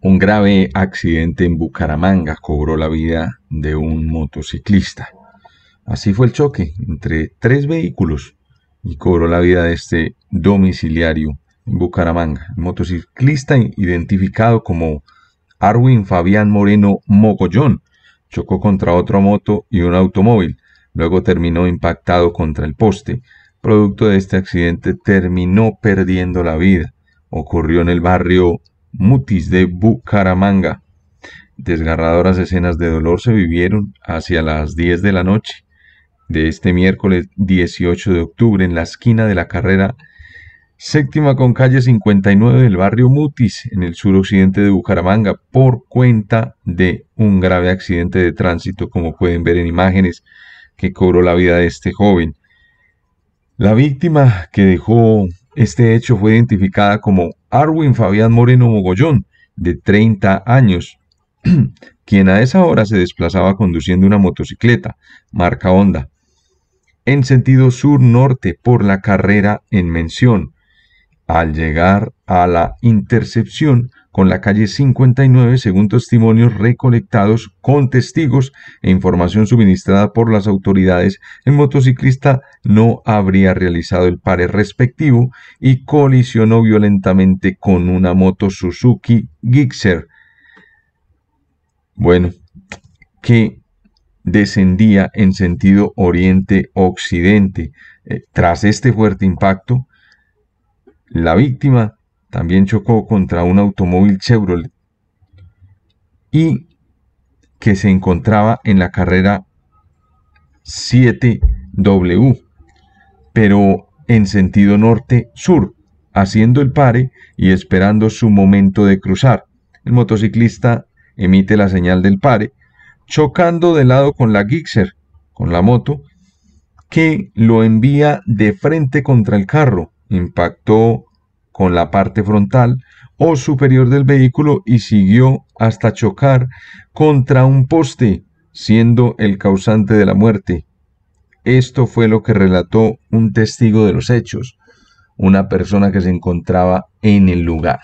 Un grave accidente en Bucaramanga cobró la vida de un motociclista. Así fue el choque entre tres vehículos y cobró la vida de este domiciliario en Bucaramanga. El motociclista identificado como Arwin Fabián Moreno Mogollón chocó contra otra moto y un automóvil. Luego terminó impactado contra el poste. Producto de este accidente terminó perdiendo la vida. Ocurrió en el barrio Mutis de Bucaramanga. Desgarradoras escenas de dolor se vivieron hacia las 10 de la noche de este miércoles 18 de octubre en la esquina de la carrera séptima con calle 59 del barrio Mutis, en el suroccidente de Bucaramanga, por cuenta de un grave accidente de tránsito, como pueden ver en imágenes, que cobró la vida de este joven. La víctima que dejó este hecho fue identificada como Arwin Fabián Moreno Mogollón, de 30 años, quien a esa hora se desplazaba conduciendo una motocicleta, marca Honda, en sentido sur-norte por la carrera en mención. Al llegar a la intercepción, con la calle 59 según testimonios recolectados con testigos e información suministrada por las autoridades, el motociclista no habría realizado el pare respectivo y colisionó violentamente con una moto Suzuki Gixxer. Bueno, que descendía en sentido oriente-occidente. Eh, tras este fuerte impacto, la víctima también chocó contra un automóvil Chevrolet y que se encontraba en la carrera 7W, pero en sentido norte-sur, haciendo el pare y esperando su momento de cruzar. El motociclista emite la señal del pare, chocando de lado con la Gixxer, con la moto, que lo envía de frente contra el carro. Impactó con la parte frontal o superior del vehículo y siguió hasta chocar contra un poste, siendo el causante de la muerte. Esto fue lo que relató un testigo de los hechos, una persona que se encontraba en el lugar.